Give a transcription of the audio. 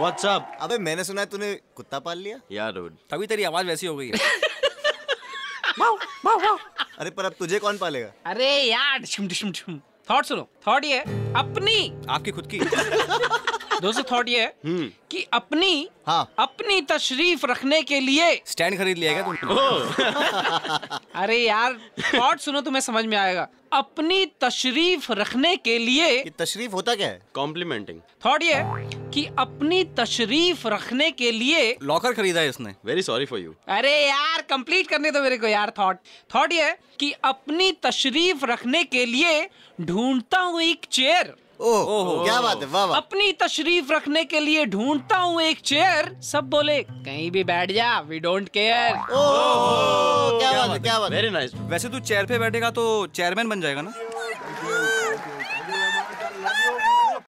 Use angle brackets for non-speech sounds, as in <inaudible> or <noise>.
What's up? अबे मैंने सुना है तूने कुत्ता पाल लिया यार तभी तेरी आवाज वैसी हो गई है अरे पर अब तुझे कौन पालेगा अरे यार थॉट सुनो थॉट ये अपनी आपकी खुद की <laughs> दोस्तों थॉट ये है हम्म। कि अपनी हाँ अपनी तशरीफ रखने के लिए स्टैंड खरीद लिया क्या तुमने <laughs> अरे यार थॉट सुनो तुम्हें तो समझ में आएगा अपनी तशरीफ रखने के लिए तशरीफ होता क्या है कॉम्प्लीमेंटिंग थॉट ये कि अपनी तशरीफ रखने के लिए लॉकर खरीदा है इसने वेरी सॉरी फॉर यू अरे यार कंप्लीट करने दो मेरे को यार थॉट थॉट ये कि अपनी तशरीफ रखने के लिए ढूंढता हूँ एक चेयर ओह ओह क्या बात है वाह वाह अपनी तशरीफ रखने के लिए ढूंढता हूँ एक चेयर सब बोले कहीं भी बैठ जा वी डोंट केयर क्या बात है क्या बात वेरी नाइस वैसे तू चेयर पे बैठेगा तो चेयरमैन बन जाएगा ना oh